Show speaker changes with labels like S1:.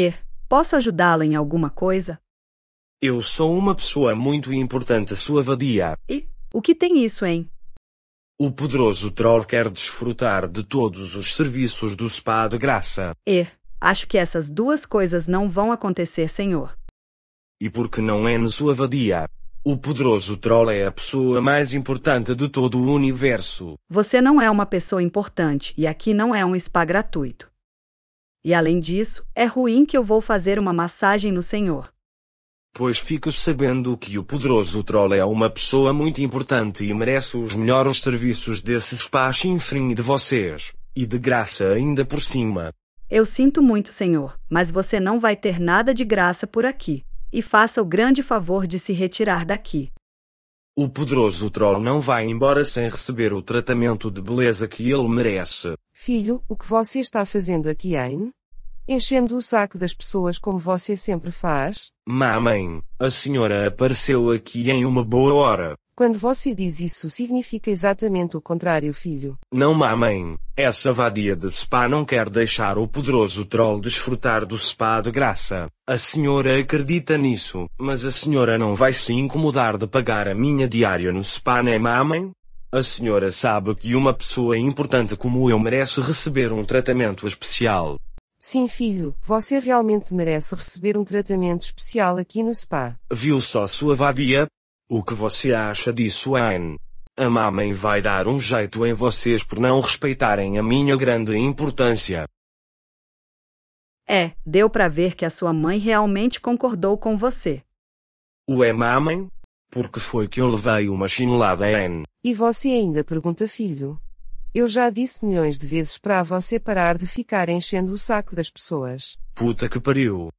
S1: E, posso ajudá-la em alguma coisa?
S2: Eu sou uma pessoa muito importante à sua vadia.
S1: E, o que tem isso em?
S2: O poderoso troll quer desfrutar de todos os serviços do spa de graça.
S1: E, acho que essas duas coisas não vão acontecer, senhor.
S2: E porque não é na sua vadia? O poderoso troll é a pessoa mais importante de todo o universo.
S1: Você não é uma pessoa importante e aqui não é um spa gratuito. E além disso, é ruim que eu vou fazer uma massagem no Senhor.
S2: Pois fico sabendo que o poderoso troll é uma pessoa muito importante e merece os melhores serviços desse spa chinfrim de vocês, e de graça ainda por cima.
S1: Eu sinto muito, senhor, mas você não vai ter nada de graça por aqui. E faça o grande favor de se retirar daqui.
S2: O poderoso troll não vai embora sem receber o tratamento de beleza que ele merece.
S3: Filho, o que você está fazendo aqui, hein? Enchendo o saco das pessoas como você sempre faz?
S2: Mamãe, a senhora apareceu aqui em uma boa hora.
S3: Quando você diz isso, significa exatamente o contrário, filho.
S2: Não mamem. Essa vadia de spa não quer deixar o poderoso troll desfrutar do spa de graça. A senhora acredita nisso, mas a senhora não vai se incomodar de pagar a minha diária no spa, nem né, mamem? A senhora sabe que uma pessoa importante como eu merece receber um tratamento especial.
S3: Sim, filho, você realmente merece receber um tratamento especial aqui no spa.
S2: Viu só sua vadia? O que você acha disso, Anne? A mamãe vai dar um jeito em vocês por não respeitarem a minha grande importância.
S1: É, deu para ver que a sua mãe realmente concordou com você.
S2: O é mamãe? Porque foi que eu levei uma chinelada, Anne.
S3: E você ainda pergunta, filho. Eu já disse milhões de vezes para você parar de ficar enchendo o saco das pessoas.
S2: Puta que pariu.